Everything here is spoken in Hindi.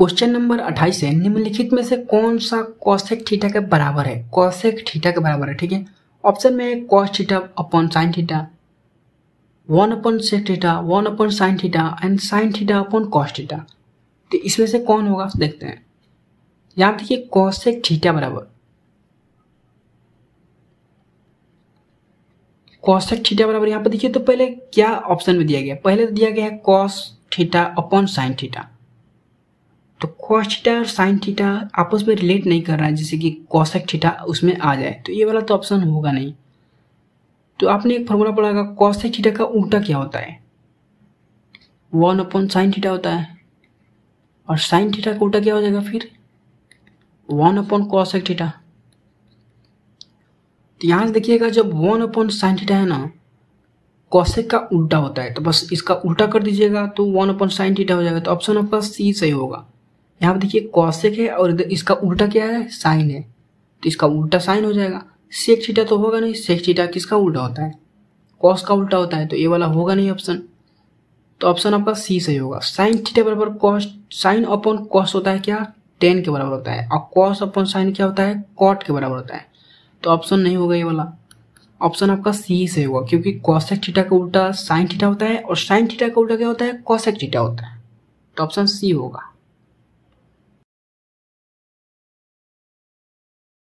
क्वेश्चन नंबर 28 है निम्नलिखित में से कौन सा कॉशेक थीटा के बराबर है कॉशेक थीटा के बराबर है ठीक है ऑप्शन में cos theta upon sine theta one upon sec theta one upon sine theta and sine theta upon cos theta तो इसमें से कौन होगा देखते हैं यहाँ देखिए कॉशेक थीटा बराबर कॉशेक थीटा बराबर यहाँ पर देखिए तो पहले क्या ऑप्शन में दिया गया पहले तो दिया गया है cos theta upon sine theta तो कॉस थीटा और साइन थीटा आपस में रिलेट नहीं कर रहा है जैसे कि कॉसेक थीटा उसमें आ जाए तो ये वाला तो ऑप्शन होगा नहीं तो आपने एक फॉर्मूला पढ़ा होगा कॉसेक थीटा का उल्टा क्या होता है वन अपॉन साइन थीटा होता है और साइन थीटा का उल्टा क्या हो जाएगा फिर वन अपॉन कॉसेक थीटा तो यहाँ से देखिएगा जब वन अपॉन साइन थीटा है ना कॉसेक का उल्टा होता है तो बस इसका उल्टा कर दीजिएगा तो वन अपॉन साइन थीटा हो जाएगा तो ऑप्शन आपका सी सही होगा यहाँ पर देखिए कौशिक है और इधर इसका उल्टा क्या है साइन है तो इसका उल्टा साइन हो जाएगा सेक चीटा तो होगा नहीं सेक चीटा किसका उल्टा होता है कॉस का उल्टा होता है तो ये वाला होगा नहीं ऑप्शन तो ऑप्शन आपका सी सही होगा साइन चीटा बराबर कॉस साइन अपॉन कॉस होता है क्या टेन के बराबर होता है और कॉस अपॉन साइन क्या होता है कॉट के बराबर होता है तो ऑप्शन नहीं होगा ये वाला ऑप्शन आपका सी सही होगा क्योंकि कॉशेक चीटा का उल्टा साइन चीटा होता है और साइन चीटा का उल्टा क्या होता है कॉसेक चीटा होता है तो ऑप्शन सी होगा